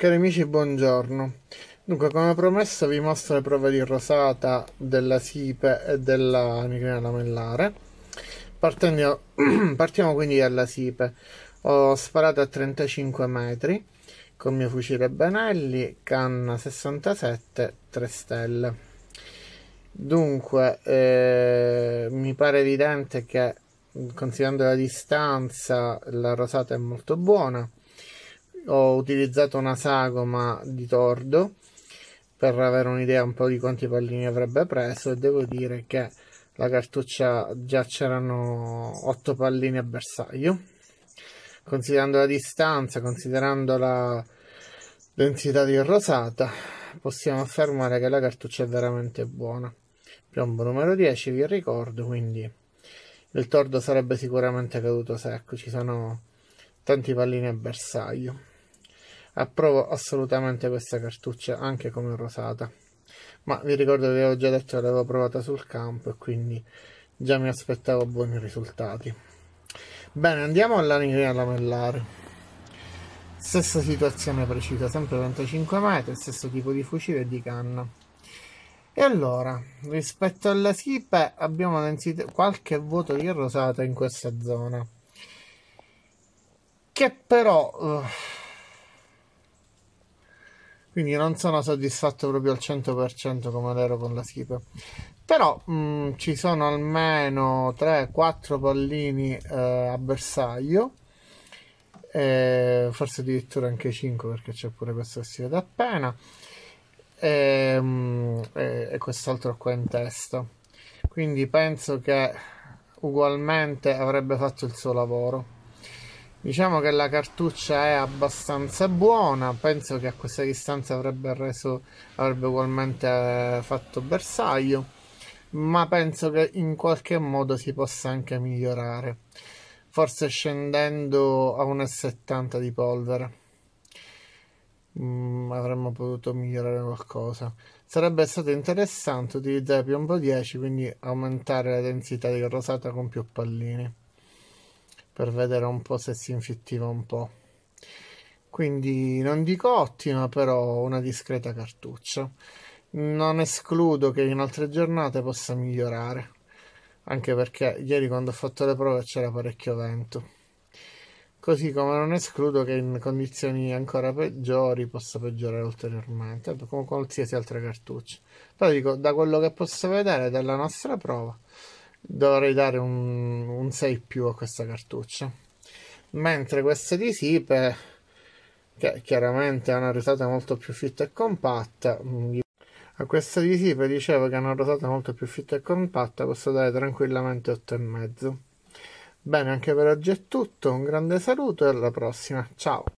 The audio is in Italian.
Cari amici, buongiorno. Dunque, come promesso vi mostro le prove di rosata della sipe e della migrena lamellare. Partendo, partiamo quindi dalla sipe. Ho sparato a 35 metri con mio fucile Benelli, canna 67, 3 stelle. Dunque, eh, mi pare evidente che considerando la distanza la rosata è molto buona ho utilizzato una sagoma di tordo per avere un'idea un po' di quanti pallini avrebbe preso e devo dire che la cartuccia già c'erano 8 pallini a bersaglio considerando la distanza considerando la densità di rosata possiamo affermare che la cartuccia è veramente buona piombo numero 10 vi ricordo quindi il tordo sarebbe sicuramente caduto secco ci sono tanti pallini a bersaglio approvo assolutamente questa cartuccia anche come rosata ma vi ricordo che avevo già detto che l'avevo provata sul campo e quindi già mi aspettavo buoni risultati bene andiamo all'anima lamellare stessa situazione precisa sempre 25 metri stesso tipo di fucile e di canna e allora rispetto alla SIPE abbiamo qualche vuoto di rosata in questa zona che però uh, quindi non sono soddisfatto proprio al 100% come l'ero con la Skip però mh, mm, ci sono almeno 3-4 pallini eh, a bersaglio eh, forse addirittura anche 5 perché c'è pure questo che si vede appena e, mh, mm, e, e quest'altro qua in testa quindi penso che ugualmente avrebbe fatto il suo lavoro Diciamo che la cartuccia è abbastanza buona, penso che a questa distanza avrebbe, reso, avrebbe ugualmente eh, fatto bersaglio, ma penso che in qualche modo si possa anche migliorare, forse scendendo a 1,70 di polvere. Mm, avremmo potuto migliorare qualcosa. Sarebbe stato interessante utilizzare piombo 10, quindi aumentare la densità di rosata con più pallini per vedere un po' se si infittiva un po'. Quindi non dico ottima, però una discreta cartuccia. Non escludo che in altre giornate possa migliorare, anche perché ieri quando ho fatto le prove c'era parecchio vento. Così come non escludo che in condizioni ancora peggiori possa peggiorare ulteriormente, come qualsiasi altra cartuccia. Però dico, da quello che posso vedere dalla nostra prova, dovrei dare un, un 6 più a questa cartuccia mentre questa di Sipe che chiaramente ha una rosata molto più fitta e compatta mm, a questa di Sipe dicevo che ha una rosata molto più fitta e compatta posso dare tranquillamente 8,5 bene anche per oggi è tutto un grande saluto e alla prossima ciao